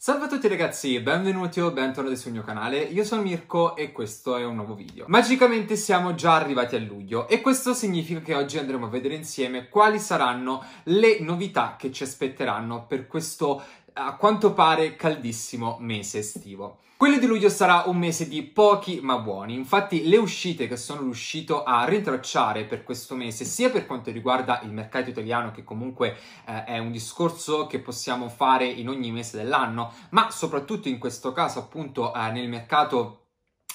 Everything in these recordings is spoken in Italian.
Salve a tutti ragazzi, benvenuti o bentornati sul mio canale, io sono Mirko e questo è un nuovo video. Magicamente siamo già arrivati a luglio e questo significa che oggi andremo a vedere insieme quali saranno le novità che ci aspetteranno per questo a quanto pare caldissimo mese estivo. Quello di luglio sarà un mese di pochi ma buoni, infatti le uscite che sono riuscito a rintracciare per questo mese, sia per quanto riguarda il mercato italiano, che comunque eh, è un discorso che possiamo fare in ogni mese dell'anno, ma soprattutto in questo caso appunto eh, nel mercato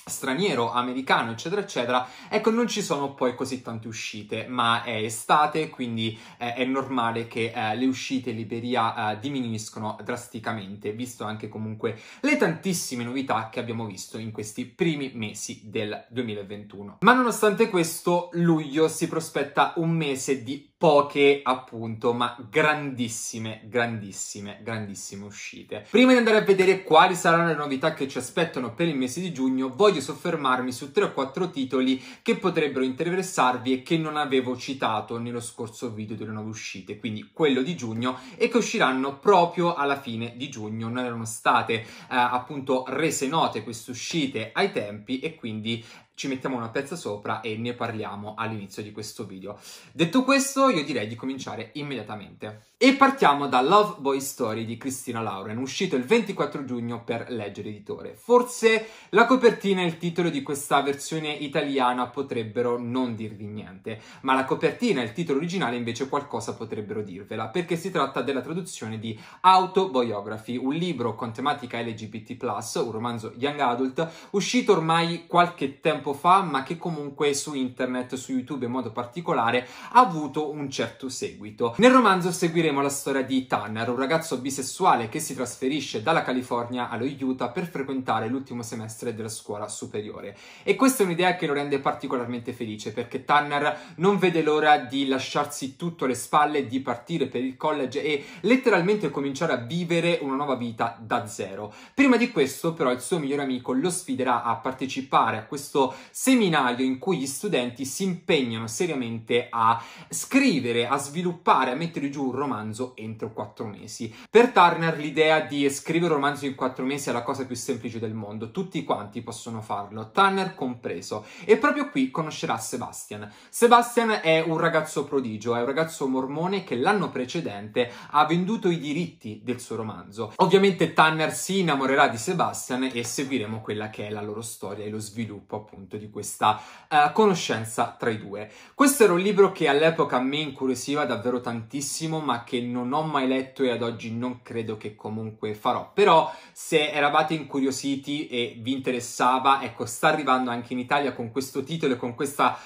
straniero, americano, eccetera, eccetera, ecco, non ci sono poi così tante uscite, ma è estate, quindi eh, è normale che eh, le uscite in libreria eh, diminuiscono drasticamente, visto anche comunque le tantissime novità che abbiamo visto in questi primi mesi del 2021. Ma nonostante questo, luglio si prospetta un mese di poche appunto, ma grandissime, grandissime, grandissime uscite. Prima di andare a vedere quali saranno le novità che ci aspettano per il mese di giugno, voglio soffermarmi su 3 o 4 titoli che potrebbero interessarvi e che non avevo citato nello scorso video delle nuove uscite, quindi quello di giugno e che usciranno proprio alla fine di giugno. Non erano state eh, appunto rese note queste uscite ai tempi e quindi ci mettiamo una pezza sopra e ne parliamo all'inizio di questo video. Detto questo, io direi di cominciare immediatamente. E partiamo da Love Boy Story di Cristina Lauren, uscito il 24 giugno per Leggere Editore. Forse la copertina e il titolo di questa versione italiana potrebbero non dirvi niente, ma la copertina e il titolo originale invece qualcosa potrebbero dirvela, perché si tratta della traduzione di Autobiography, un libro con tematica LGBT+, un romanzo young adult, uscito ormai qualche tempo fa, ma che comunque su internet, su YouTube in modo particolare, ha avuto un certo seguito. Nel romanzo seguiremo ascolteremo la storia di Tanner, un ragazzo bisessuale che si trasferisce dalla California allo Utah per frequentare l'ultimo semestre della scuola superiore. E questa è un'idea che lo rende particolarmente felice perché Tanner non vede l'ora di lasciarsi tutto alle spalle, di partire per il college e letteralmente cominciare a vivere una nuova vita da zero. Prima di questo però il suo migliore amico lo sfiderà a partecipare a questo seminario in cui gli studenti si impegnano seriamente a scrivere, a sviluppare, a mettere giù un romanzo romanzo entro quattro mesi. Per Turner l'idea di scrivere un romanzo in quattro mesi è la cosa più semplice del mondo, tutti quanti possono farlo, Turner compreso, e proprio qui conoscerà Sebastian. Sebastian è un ragazzo prodigio, è un ragazzo mormone che l'anno precedente ha venduto i diritti del suo romanzo. Ovviamente Turner si innamorerà di Sebastian e seguiremo quella che è la loro storia e lo sviluppo appunto di questa uh, conoscenza tra i due. Questo era un libro che all'epoca a me incuriosiva davvero tantissimo, ma che non ho mai letto e ad oggi non credo che comunque farò. Però se eravate incuriositi e vi interessava, ecco, sta arrivando anche in Italia con questo titolo e con questa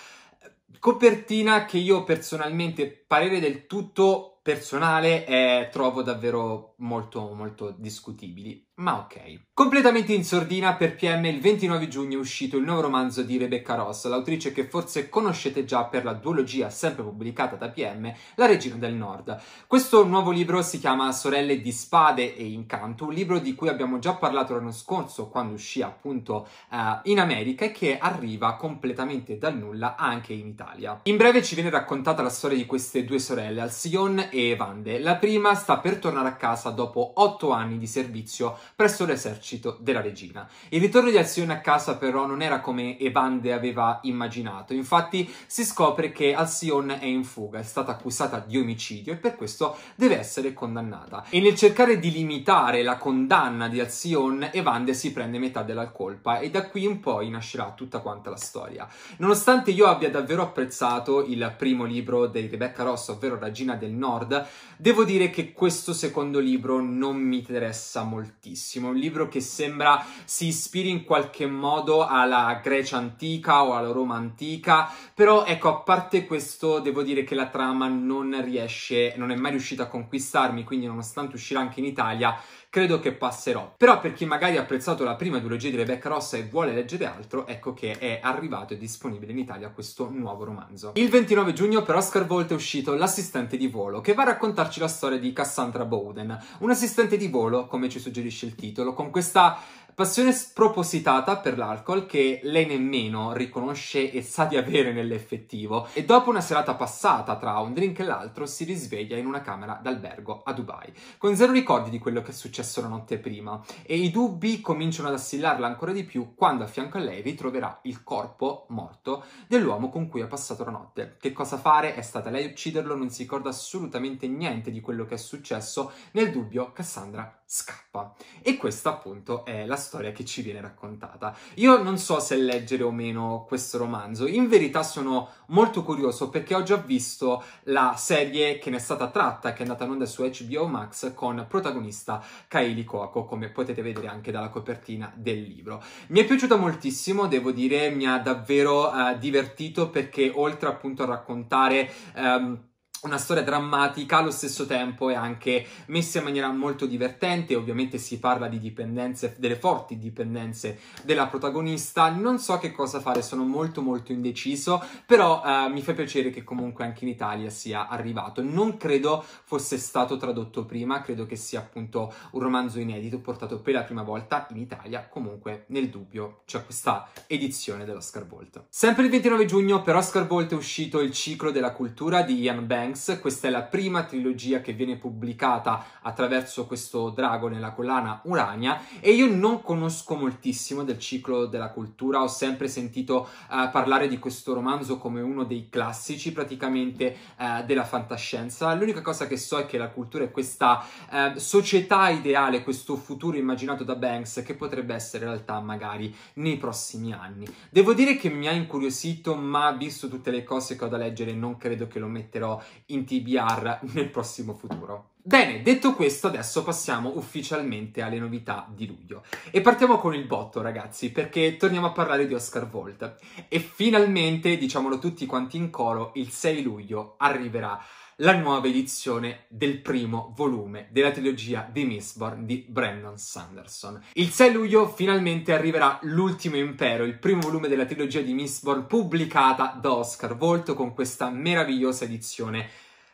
eh, copertina che io personalmente, parere del tutto personale, eh, trovo davvero molto molto discutibili ma ok. Completamente in sordina per PM il 29 giugno è uscito il nuovo romanzo di Rebecca Ross, l'autrice che forse conoscete già per la duologia sempre pubblicata da PM, La Regina del Nord. Questo nuovo libro si chiama Sorelle di Spade e Incanto, un libro di cui abbiamo già parlato l'anno scorso quando uscì appunto uh, in America e che arriva completamente dal nulla anche in Italia. In breve ci viene raccontata la storia di queste due sorelle, Alcyon e Evande. La prima sta per tornare a casa dopo otto anni di servizio presso l'esercito della regina. Il ritorno di Alzione a casa però non era come Evande aveva immaginato, infatti si scopre che Alzione è in fuga, è stata accusata di omicidio e per questo deve essere condannata. E nel cercare di limitare la condanna di Alzione, Evande si prende metà della colpa e da qui in poi nascerà tutta quanta la storia. Nonostante io abbia davvero apprezzato il primo libro di Rebecca Ross, ovvero Regina del Nord, devo dire che questo secondo libro non mi interessa moltissimo bellissimo, un libro che sembra si ispiri in qualche modo alla Grecia antica o alla Roma antica, però ecco, a parte questo devo dire che la trama non riesce, non è mai riuscita a conquistarmi, quindi nonostante uscirà anche in Italia, credo che passerò. Però per chi magari ha apprezzato la prima duologia di Rebecca Rossa e vuole leggere altro, ecco che è arrivato e disponibile in Italia questo nuovo romanzo. Il 29 giugno per Oscar Volta è uscito L'assistente di volo, che va a raccontarci la storia di Cassandra Bowden, un assistente di volo, come ci suggerisce il titolo, con questa Passione spropositata per l'alcol che lei nemmeno riconosce e sa di avere nell'effettivo e dopo una serata passata tra un drink e l'altro si risveglia in una camera d'albergo a Dubai, con zero ricordi di quello che è successo la notte prima e i dubbi cominciano ad assillarla ancora di più quando a fianco a lei ritroverà il corpo morto dell'uomo con cui ha passato la notte. Che cosa fare? È stata lei a ucciderlo? Non si ricorda assolutamente niente di quello che è successo. Nel dubbio, Cassandra scappa. E questa appunto è la storia che ci viene raccontata. Io non so se leggere o meno questo romanzo, in verità sono molto curioso perché ho già visto la serie che ne è stata tratta, che è andata in onda su HBO Max con protagonista Kaili Coco, come potete vedere anche dalla copertina del libro. Mi è piaciuta moltissimo, devo dire, mi ha davvero uh, divertito perché oltre appunto a raccontare... Um, una storia drammatica allo stesso tempo è anche messa in maniera molto divertente, ovviamente si parla di dipendenze, delle forti dipendenze della protagonista, non so che cosa fare, sono molto molto indeciso, però eh, mi fa piacere che comunque anche in Italia sia arrivato, non credo fosse stato tradotto prima, credo che sia appunto un romanzo inedito portato per la prima volta in Italia, comunque nel dubbio c'è questa edizione dell'Oscar Bolt Sempre il 29 giugno per Oscar Bolt è uscito il ciclo della cultura di Ian Banks, Phangs, questa è la prima trilogia che viene pubblicata attraverso questo drago nella collana Urania e io non conosco moltissimo del ciclo della cultura, ho sempre sentito uh, parlare di questo romanzo come uno dei classici praticamente uh, della fantascienza, l'unica cosa che so è che la cultura è questa uh, società ideale, questo futuro immaginato da Banks che potrebbe essere realtà magari nei prossimi anni. Devo dire che mi ha incuriosito ma visto tutte le cose che ho da leggere non credo che lo metterò in TBR nel prossimo futuro. Bene, detto questo, adesso passiamo ufficialmente alle novità di luglio. E partiamo con il botto, ragazzi, perché torniamo a parlare di Oscar Volt. E finalmente, diciamolo tutti quanti in coro, il 6 luglio arriverà la nuova edizione del primo volume della trilogia di Mistborn di Brandon Sanderson. Il 6 luglio finalmente arriverà L'ultimo impero, il primo volume della trilogia di Mistborn pubblicata da Oscar Volto con questa meravigliosa edizione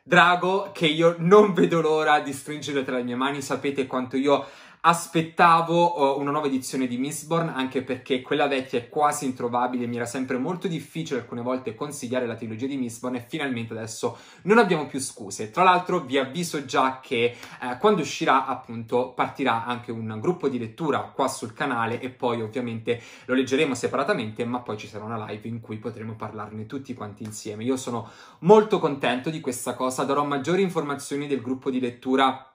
Drago che io non vedo l'ora di stringere tra le mie mani, sapete quanto io Aspettavo eh, una nuova edizione di Mistborn anche perché quella vecchia è quasi introvabile, mi era sempre molto difficile alcune volte consigliare la trilogia di Mistborn e finalmente adesso non abbiamo più scuse. Tra l'altro vi avviso già che eh, quando uscirà appunto partirà anche un gruppo di lettura qua sul canale e poi ovviamente lo leggeremo separatamente ma poi ci sarà una live in cui potremo parlarne tutti quanti insieme. Io sono molto contento di questa cosa, darò maggiori informazioni del gruppo di lettura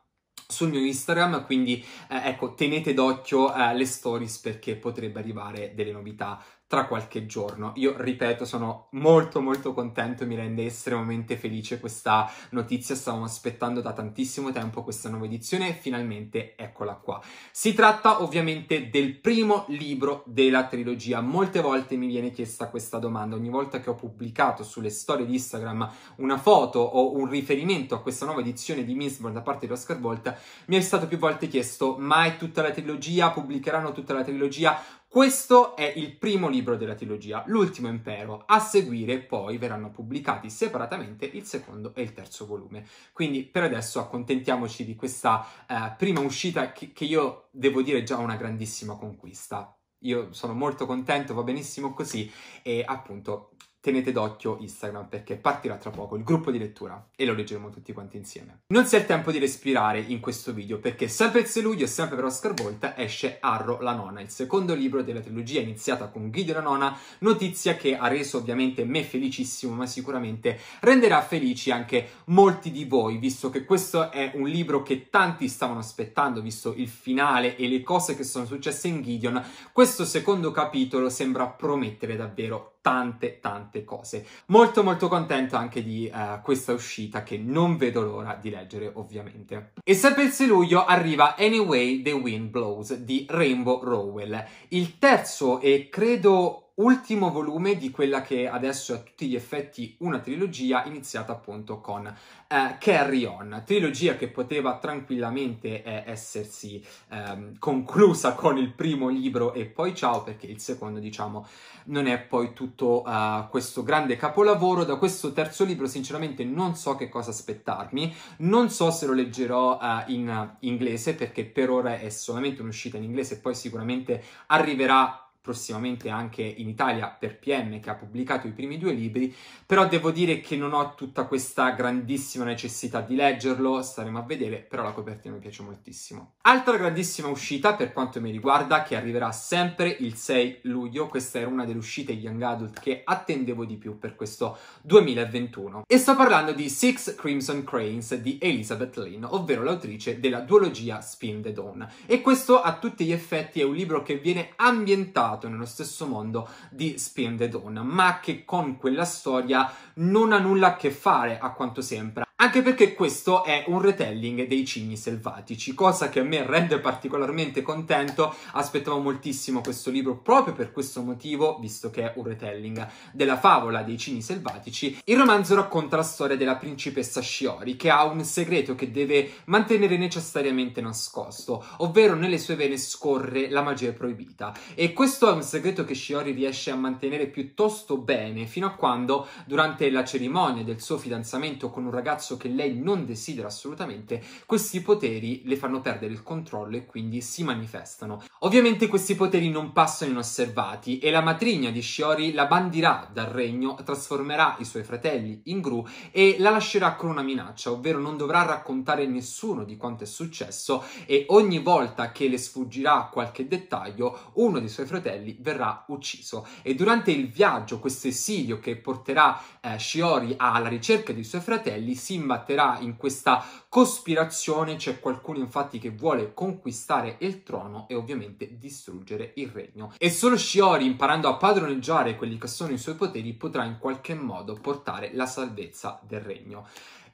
sul mio Instagram, quindi eh, ecco tenete d'occhio eh, le stories perché potrebbe arrivare delle novità tra qualche giorno. Io ripeto, sono molto molto contento, mi rende estremamente felice questa notizia, stavamo aspettando da tantissimo tempo questa nuova edizione e finalmente eccola qua. Si tratta ovviamente del primo libro della trilogia. Molte volte mi viene chiesta questa domanda, ogni volta che ho pubblicato sulle storie di Instagram una foto o un riferimento a questa nuova edizione di Mistborn da parte di Oscar Volta, mi è stato più volte chiesto "Ma è tutta la trilogia? Pubblicheranno tutta la trilogia?" Questo è il primo libro della trilogia, l'ultimo impero. A seguire poi verranno pubblicati separatamente il secondo e il terzo volume. Quindi per adesso accontentiamoci di questa eh, prima uscita che, che io devo dire già una grandissima conquista. Io sono molto contento, va benissimo così e appunto tenete d'occhio Instagram perché partirà tra poco il gruppo di lettura e lo leggeremo tutti quanti insieme. Non si è il tempo di respirare in questo video perché sempre il 6 luglio e sempre per Oscar Volta esce Arro la nonna, il secondo libro della trilogia iniziata con Guido la nonna, notizia che ha reso ovviamente me felicissimo ma sicuramente renderà felici anche molti di voi visto che questo è un libro che tanti stavano aspettando visto il finale e le cose che sono successe in Gideon, questo secondo capitolo sembra promettere davvero tante tante cose. Molto molto contento anche di uh, questa uscita che non vedo l'ora di leggere ovviamente. E sempre il 6 luglio arriva Anyway the Wind Blows di Rainbow Rowell, il terzo e credo ultimo volume di quella che adesso è a tutti gli effetti una trilogia iniziata appunto con eh, Carry On, trilogia che poteva tranquillamente eh, essersi eh, conclusa con il primo libro e poi ciao perché il secondo diciamo non è poi tutto eh, questo grande capolavoro, da questo terzo libro sinceramente non so che cosa aspettarmi, non so se lo leggerò eh, in inglese perché per ora è solamente un'uscita in inglese e poi sicuramente arriverà prossimamente anche in Italia per PM che ha pubblicato i primi due libri, però devo dire che non ho tutta questa grandissima necessità di leggerlo, staremo a vedere, però la copertina mi piace moltissimo. Altra grandissima uscita per quanto mi riguarda che arriverà sempre il 6 luglio, questa era una delle uscite Young Adult che attendevo di più per questo 2021 e sto parlando di Six Crimson Cranes di Elizabeth Lynn, ovvero l'autrice della duologia Spin the Dawn e questo a tutti gli effetti è un libro che viene ambientato ritrovato nello stesso mondo di Spin the Dawn, ma che con quella storia non ha nulla a che fare a quanto sembra. Anche perché questo è un retelling dei cigni selvatici, cosa che a me rende particolarmente contento. Aspettavo moltissimo questo libro proprio per questo motivo, visto che è un retelling della favola dei cigni selvatici. Il romanzo racconta la storia della principessa Shiori, che ha un segreto che deve mantenere necessariamente nascosto, ovvero nelle sue vene scorre la magia proibita. E questo è un segreto che Shiori riesce a mantenere piuttosto bene, fino a quando, durante la cerimonia del suo fidanzamento con un ragazzo basso che lei non desidera assolutamente, questi poteri le fanno perdere il controllo e quindi si manifestano. Ovviamente questi poteri non passano inosservati e la matrigna di Shiori la bandirà dal regno, trasformerà i suoi fratelli in gru e la lascerà con una minaccia, ovvero non dovrà raccontare nessuno di quanto è successo e ogni volta che le sfuggirà qualche dettaglio, uno dei suoi fratelli verrà ucciso. E durante il viaggio, questo esilio che porterà eh, Shiori alla ricerca dei suoi fratelli, si imbatterà in questa cospirazione. C'è qualcuno infatti che vuole conquistare il trono e ovviamente distruggere il regno. E solo Shiori, imparando a padroneggiare quelli che sono i suoi poteri, potrà in qualche modo portare la salvezza del regno.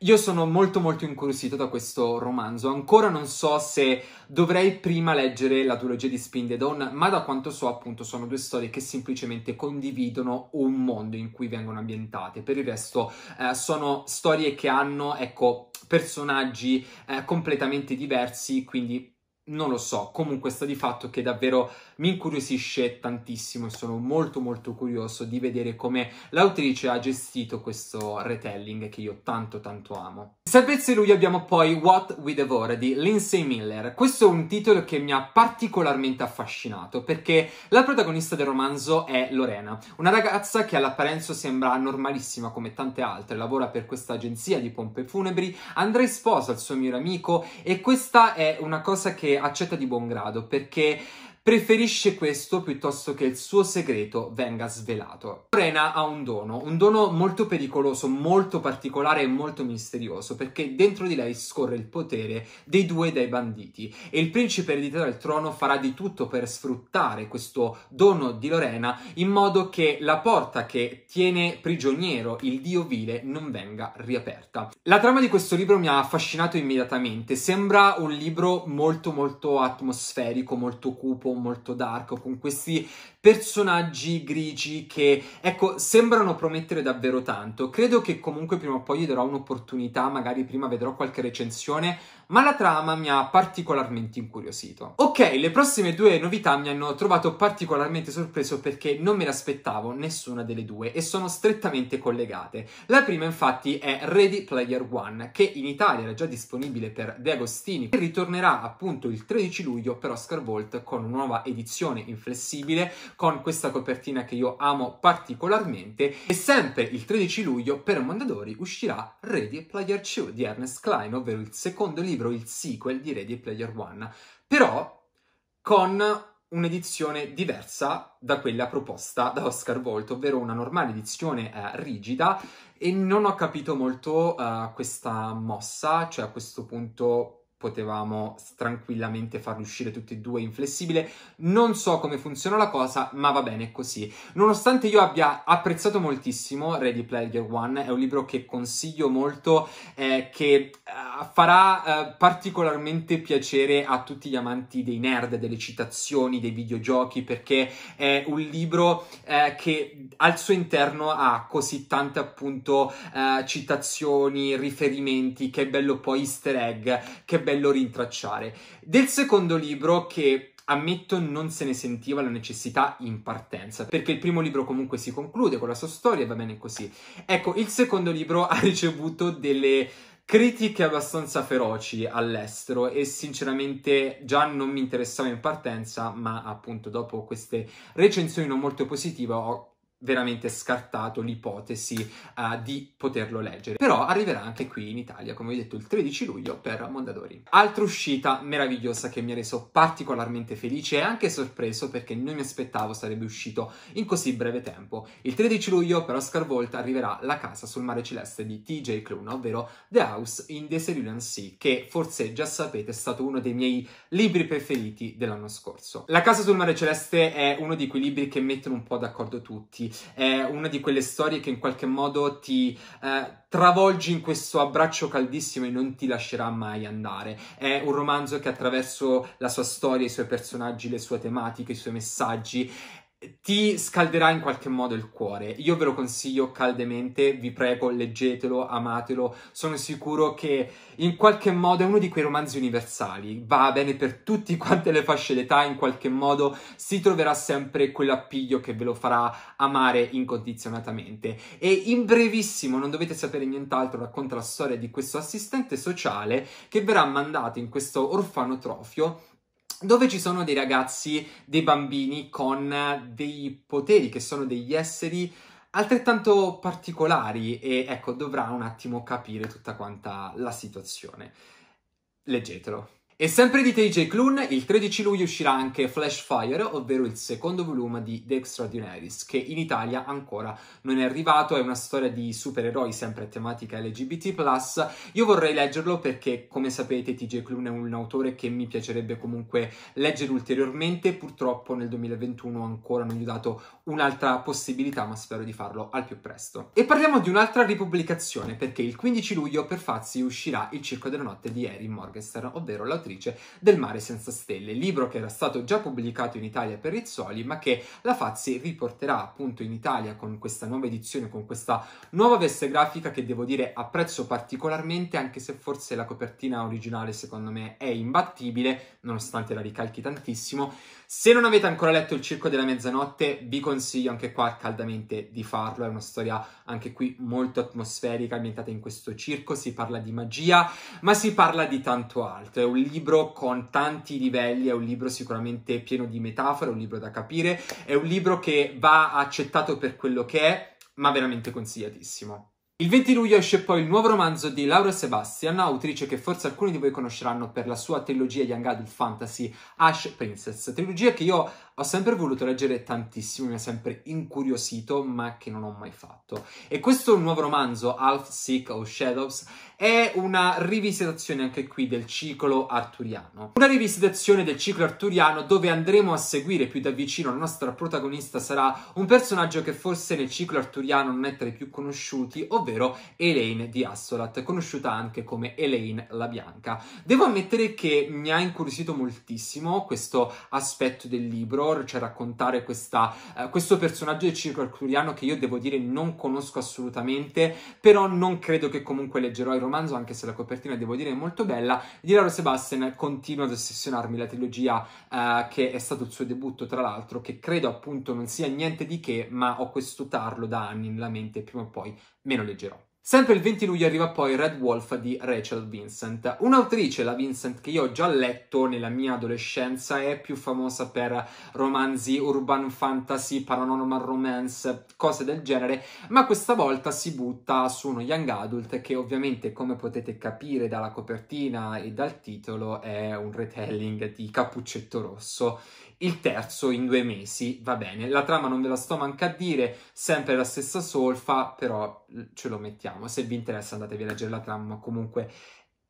Io sono molto molto incuriosito da questo romanzo, ancora non so se dovrei prima leggere la duologia di Spin the Dawn, ma da quanto so appunto sono due storie che semplicemente condividono un mondo in cui vengono ambientate, per il resto eh, sono storie che hanno, ecco, personaggi eh, completamente diversi, quindi non lo so, comunque sta di fatto che davvero mi incuriosisce tantissimo e sono molto molto curioso di vedere come l'autrice ha gestito questo retelling che io tanto tanto amo. Salvezza e lui abbiamo poi What We Devore di Lindsay Miller. Questo è un titolo che mi ha particolarmente affascinato perché la protagonista del romanzo è Lorena, una ragazza che all'apparenza sembra normalissima come tante altre, lavora per questa agenzia di pompe funebri, Andrei sposa il suo migliore amico e questa è una cosa che accetta di buon grado perché preferisce questo piuttosto che il suo segreto venga svelato. Lorena ha un dono, un dono molto pericoloso, molto particolare e molto misterioso, perché dentro di lei scorre il potere dei due dei banditi e il principe ereditario del trono farà di tutto per sfruttare questo dono di Lorena in modo che la porta che tiene prigioniero il dio vile non venga riaperta. La trama di questo libro mi ha affascinato immediatamente, sembra un libro molto molto atmosferico, molto cupo, molto dark con questi personaggi grigi che, ecco, sembrano promettere davvero tanto. Credo che comunque prima o poi gli darò un'opportunità, magari prima vedrò qualche recensione ma la trama mi ha particolarmente incuriosito. Ok, le prossime due novità mi hanno trovato particolarmente sorpreso perché non me l'aspettavo nessuna delle due e sono strettamente collegate. La prima infatti è Ready Player One, che in Italia era già disponibile per De Agostini e ritornerà appunto il 13 luglio per Oscar Volt con una nuova edizione inflessibile con questa copertina che io amo particolarmente e sempre il 13 luglio per Mondadori uscirà Ready Player 2 di Ernest Klein, ovvero il secondo libro libro, il sequel di Ready Player One, però con un'edizione diversa da quella proposta da Oscar Volto, ovvero una normale edizione eh, rigida e non ho capito molto eh, questa mossa, cioè a questo punto potevamo tranquillamente farli uscire tutti e due in flessibile. Non so come funziona la cosa, ma va bene così. Nonostante io abbia apprezzato moltissimo Ready Player One, è un libro che consiglio molto, eh, che eh, farà eh, particolarmente piacere a tutti gli amanti dei nerd, delle citazioni, dei videogiochi, perché è un libro eh, che al suo interno ha così tante appunto eh, citazioni, riferimenti, che è bello poi easter egg, che è bello bello rintracciare. Del secondo libro che Ammetto non se ne sentiva la necessità in partenza, perché il primo libro comunque si conclude con la sua storia, e va bene così. Ecco, il secondo libro ha ricevuto delle critiche abbastanza feroci all'estero e sinceramente già non mi interessava in partenza, ma appunto dopo queste recensioni non molto positive ho veramente scartato l'ipotesi uh, di poterlo leggere. Però arriverà anche qui in Italia, come vi ho detto, il 13 luglio per Mondadori. Altra uscita meravigliosa che mi ha reso particolarmente felice e anche sorpreso perché non mi aspettavo sarebbe uscito in così breve tempo. Il 13 luglio per Oscar Volta arriverà La casa sul mare celeste di TJ Clune, ovvero The House in the Cerulean Sea, che forse già sapete è stato uno dei miei libri preferiti dell'anno scorso. La casa sul mare celeste è uno di quei libri che mettono un po' d'accordo tutti, Uniti. È una di quelle storie che in qualche modo ti eh, travolge in questo abbraccio caldissimo e non ti lascerà mai andare. È un romanzo che attraverso la sua storia, i suoi personaggi, le sue tematiche, i suoi messaggi ti scalderà in qualche modo il cuore. Io ve lo consiglio caldamente, vi prego, leggetelo, amatelo. Sono sicuro che in qualche modo è uno di quei romanzi universali. Va bene per tutte quante le fasce d'età, in qualche modo si troverà sempre quell'appiglio che ve lo farà amare incondizionatamente. E in brevissimo, non dovete sapere nient'altro, racconta la storia di questo assistente sociale che verrà mandato in questo orfanotrofio dove ci sono dei ragazzi, dei bambini con dei poteri che sono degli esseri altrettanto particolari e ecco dovrà un attimo capire tutta quanta la situazione. Leggetelo. E sempre di TJ Clune, il 13 luglio uscirà anche Flashfire, ovvero il secondo volume di The Extraordinaries, che in Italia ancora non è arrivato, è una storia di supereroi sempre a tematica LGBT+. Io vorrei leggerlo perché, come sapete, TJ Clune è un autore che mi piacerebbe comunque leggere ulteriormente, purtroppo nel 2021 ancora non gli ho dato un'altra possibilità, ma spero di farlo al più presto. E parliamo di un'altra ripubblicazione, perché il 15 luglio per Fazzi uscirà Il Circo della Notte di Erin Morgenstern, ovvero l'autore autrice del Mare senza stelle, libro che era stato già pubblicato in Italia per Rizzoli, ma che la Fazzi riporterà appunto in Italia con questa nuova edizione, con questa nuova veste grafica che devo dire apprezzo particolarmente, anche se forse la copertina originale secondo me è imbattibile, nonostante la ricalchi tantissimo. Se non avete ancora letto Il Circo della Mezzanotte, vi consiglio anche qua caldamente di farlo. È una storia anche qui molto atmosferica, ambientata in questo circo. Si parla di magia, ma si parla di tanto altro. È un libro con tanti livelli, è un libro sicuramente pieno di metafore, è un libro da capire, è un libro che va accettato per quello che è, ma veramente consigliatissimo. Il 20 luglio esce poi il nuovo romanzo di Laura Sebastian, autrice che forse alcuni di voi conosceranno per la sua trilogia Young Adult Fantasy Ash Princess, trilogia che io ho sempre voluto leggere tantissimo, mi ha sempre incuriosito, ma che non ho mai fatto. E questo nuovo romanzo, Half Sick of Shadows, è una rivisitazione anche qui del ciclo arturiano. Una rivisitazione del ciclo arturiano dove andremo a seguire più da vicino la nostra protagonista sarà un personaggio che forse nel ciclo arturiano non è tra i più conosciuti, ovvero ovvero Elaine di Assolat, conosciuta anche come Elaine la Bianca. Devo ammettere che mi ha incuriosito moltissimo questo aspetto del libro, cioè raccontare questa, uh, questo personaggio del circo arturiano che io devo dire non conosco assolutamente, però non credo che comunque leggerò il romanzo, anche se la copertina devo dire è molto bella. Di Lauro Sebastian continua ad ossessionarmi la trilogia uh, che è stato il suo debutto, tra l'altro, che credo appunto non sia niente di che, ma ho questo tarlo da anni nella mente e prima o poi meno leggerò. Sempre il 20 luglio arriva poi Red Wolf di Rachel Vincent, un'autrice, la Vincent, che io ho già letto nella mia adolescenza, è più famosa per romanzi urban fantasy, paranormal romance, cose del genere, ma questa volta si butta su uno young adult che ovviamente, come potete capire dalla copertina e dal titolo, è un retelling di Cappuccetto Rosso il terzo in due mesi, va bene. La trama non ve la sto manca a dire, sempre la stessa solfa, però mm, ce lo mettiamo. Se vi interessa andatevi a leggere la trama, comunque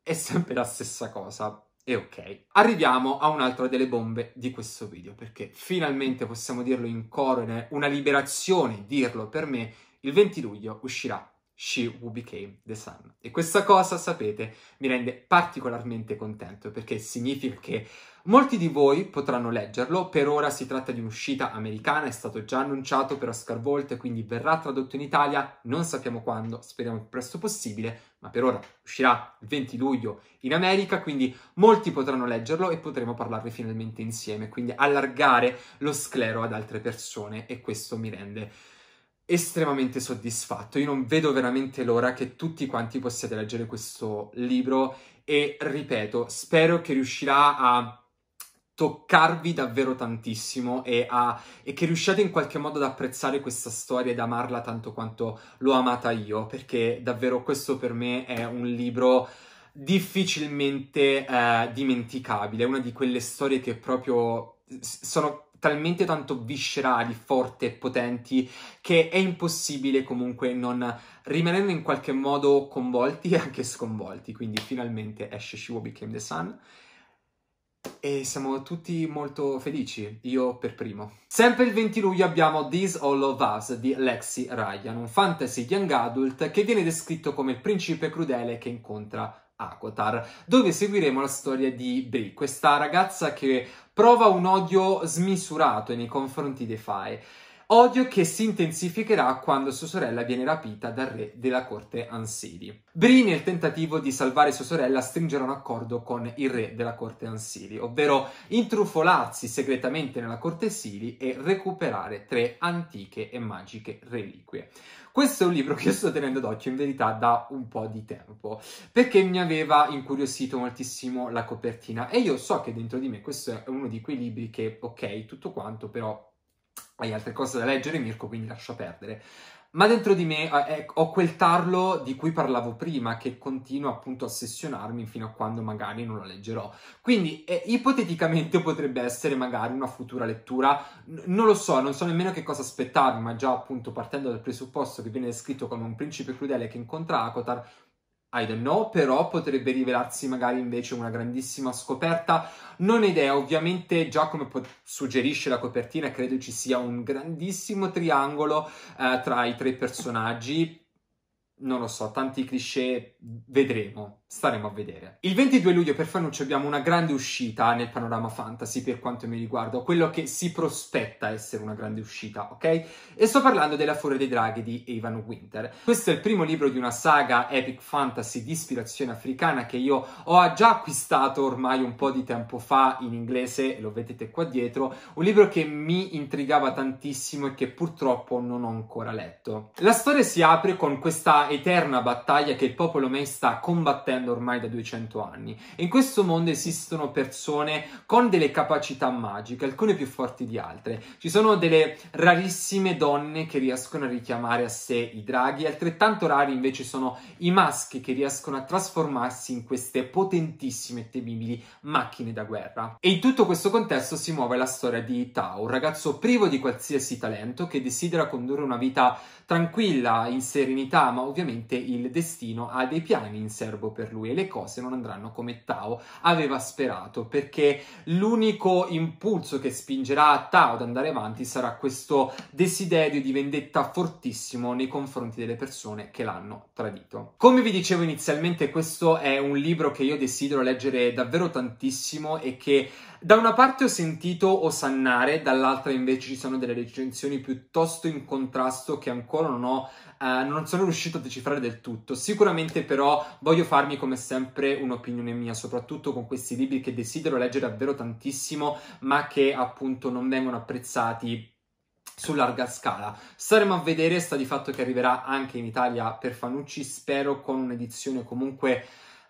è sempre la stessa cosa. E ok, arriviamo a un'altra delle bombe di questo video, perché finalmente possiamo dirlo in coro, è una liberazione dirlo per me, il 20 luglio uscirà She Who Became the Sun. E questa cosa, sapete, mi rende particolarmente contento perché significa che molti di voi potranno leggerlo. Per ora si tratta di un'uscita americana, è stato già annunciato per Oscar Volte, quindi verrà tradotto in Italia, non sappiamo quando, speriamo il presto possibile, ma per ora uscirà il 20 luglio in America, quindi molti potranno leggerlo e potremo parlarne finalmente insieme, quindi allargare lo sclero ad altre persone e questo mi rende estremamente soddisfatto. Io non vedo veramente l'ora che tutti quanti possiate leggere questo libro e ripeto, spero che riuscirà a toccarvi davvero tantissimo e, a, e, che riusciate in qualche modo ad apprezzare questa storia ed amarla tanto quanto l'ho amata io, perché davvero questo per me è un libro difficilmente eh, dimenticabile, una di quelle storie che proprio sono talmente tanto viscerali, forti e potenti che è impossibile comunque non rimanere in qualche modo convolti e anche sconvolti. Quindi finalmente esce She Became the Sun e siamo tutti molto felici, io per primo. Sempre il 20 luglio abbiamo This All of Us di Lexi Ryan, un fantasy young adult che viene descritto come il principe crudele che incontra Akotar, dove seguiremo la storia di Bri, questa ragazza che prova un odio smisurato nei confronti dei Fae. Odio che si intensificherà quando sua sorella viene rapita dal re della corte Ansiri. Bree nel tentativo di salvare sua sorella stringerà un accordo con il re della corte Ansiri, ovvero intrufolarsi segretamente nella corte Siri e recuperare tre antiche e magiche reliquie. Questo è un libro che io sto tenendo d'occhio in verità da un po' di tempo, perché mi aveva incuriosito moltissimo la copertina e io so che dentro di me questo è uno di quei libri che, ok, tutto quanto, però hai altre cose da leggere, Mirko, quindi lascia perdere. Ma dentro di me eh, ecco, ho quel tarlo di cui parlavo prima, che continua appunto a sessionarmi fino a quando magari non la leggerò. Quindi eh, ipoteticamente potrebbe essere magari una futura lettura, N- non lo so, non so nemmeno che cosa aspettarmi, ma già appunto partendo dal presupposto che viene descritto come un principe crudele che incontra Akotar, i don't know, però potrebbe rivelarsi magari invece una grandissima scoperta. Non ho idea, ovviamente già come po- suggerisce la copertina credo ci sia un grandissimo triangolo eh, tra i tre personaggi. Non lo so, tanti cliché, vedremo staremo a vedere. Il 22 luglio per Fanucci abbiamo una grande uscita nel panorama fantasy per quanto mi riguarda, quello che si prospetta essere una grande uscita, ok? E sto parlando della Fuori dei Draghi di Evan Winter. Questo è il primo libro di una saga epic fantasy di ispirazione africana che io ho già acquistato ormai un po' di tempo fa in inglese, lo vedete qua dietro, un libro che mi intrigava tantissimo e che purtroppo non ho ancora letto. La storia si apre con questa eterna battaglia che il popolo Mei sta combattendo accadendo ormai da 200 anni. E in questo mondo esistono persone con delle capacità magiche, alcune più forti di altre. Ci sono delle rarissime donne che riescono a richiamare a sé i draghi, altrettanto rari invece sono i maschi che riescono a trasformarsi in queste potentissime e temibili macchine da guerra. E in tutto questo contesto si muove la storia di Tao, un ragazzo privo di qualsiasi talento che desidera condurre una vita tranquilla, in serenità, ma ovviamente il destino ha dei piani in serbo per per lui e le cose non andranno come Tao aveva sperato, perché l'unico impulso che spingerà Tao ad andare avanti sarà questo desiderio di vendetta fortissimo nei confronti delle persone che l'hanno tradito. Come vi dicevo inizialmente, questo è un libro che io desidero leggere davvero tantissimo e che da una parte ho sentito osannare, dall'altra invece ci sono delle recensioni piuttosto in contrasto che ancora non ho Uh, non sono riuscito a decifrare del tutto. Sicuramente, però, voglio farmi come sempre un'opinione mia, soprattutto con questi libri che desidero leggere davvero tantissimo, ma che appunto non vengono apprezzati su larga scala. Staremo a vedere, sta di fatto che arriverà anche in Italia per Fanucci, spero con un'edizione comunque.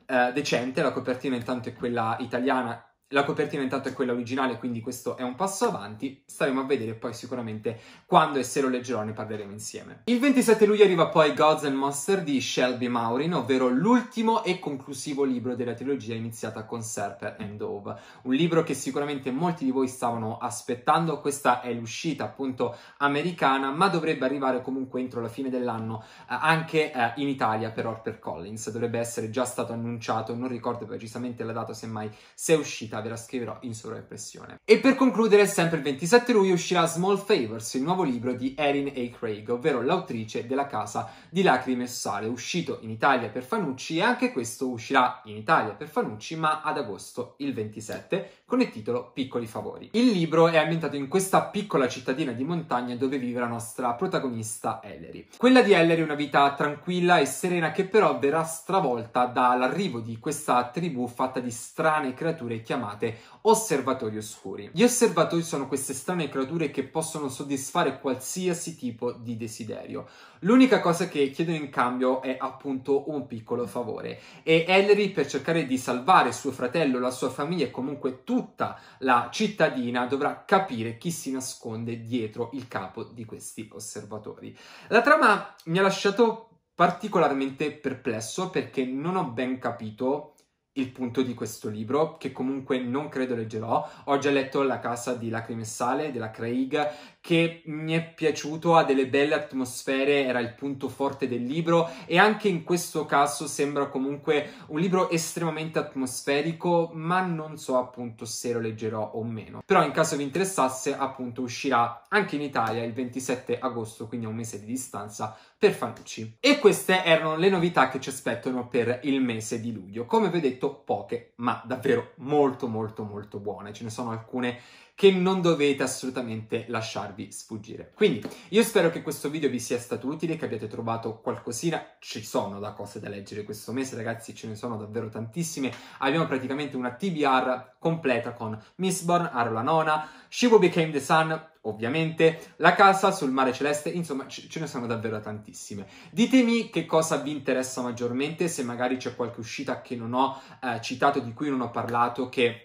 Uh, decente, la copertina intanto è quella italiana la copertina intanto è quella originale, quindi questo è un passo avanti. Staremo a vedere poi sicuramente quando e se lo leggerò ne parleremo insieme. Il 27 luglio arriva poi Gods and Monsters di Shelby Maurin, ovvero l'ultimo e conclusivo libro della trilogia iniziata con Serpent and Dove. Un libro che sicuramente molti di voi stavano aspettando, questa è l'uscita appunto americana, ma dovrebbe arrivare comunque entro la fine dell'anno eh, anche eh, in Italia per Harper Collins. Dovrebbe essere già stato annunciato, non ricordo precisamente la data, semmai se è uscita ve la scriverò in sovraimpressione. E per concludere, sempre il 27 luglio uscirà Small Favors, il nuovo libro di Erin A. Craig, ovvero l'autrice della casa di Lacrime e Sale, uscito in Italia per Fanucci e anche questo uscirà in Italia per Fanucci, ma ad agosto il 27, con il titolo Piccoli Favori. Il libro è ambientato in questa piccola cittadina di montagna dove vive la nostra protagonista Ellery. Quella di Ellery è una vita tranquilla e serena che però verrà stravolta dall'arrivo di questa tribù fatta di strane creature chiamate chiamate osservatori oscuri. Gli osservatori sono queste strane creature che possono soddisfare qualsiasi tipo di desiderio. L'unica cosa che chiedono in cambio è appunto un piccolo favore e Ellery per cercare di salvare suo fratello, la sua famiglia e comunque tutta la cittadina dovrà capire chi si nasconde dietro il capo di questi osservatori. La trama mi ha lasciato particolarmente perplesso perché non ho ben capito il punto di questo libro, che comunque non credo leggerò. Ho già letto La casa di lacrime e sale della Craig, che mi è piaciuto, ha delle belle atmosfere, era il punto forte del libro e anche in questo caso sembra comunque un libro estremamente atmosferico, ma non so appunto se lo leggerò o meno. Però in caso vi interessasse, appunto uscirà anche in Italia il 27 agosto, quindi a un mese di distanza per Fanucci. E queste erano le novità che ci aspettano per il mese di luglio. Come vi ho detto, poche, ma davvero molto molto molto buone. Ce ne sono alcune che non dovete assolutamente lasciarvi sfuggire. Quindi io spero che questo video vi sia stato utile, che abbiate trovato qualcosina, ci sono da cose da leggere questo mese ragazzi, ce ne sono davvero tantissime, abbiamo praticamente una TBR completa con Mistborn, Arla Nona, Shibu Became the Sun, ovviamente, La Casa sul Mare Celeste, insomma ce ne sono davvero tantissime. Ditemi che cosa vi interessa maggiormente, se magari c'è qualche uscita che non ho eh, citato, di cui non ho parlato, che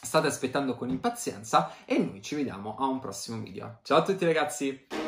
state aspettando con impazienza e noi ci vediamo a un prossimo video. Ciao a tutti ragazzi!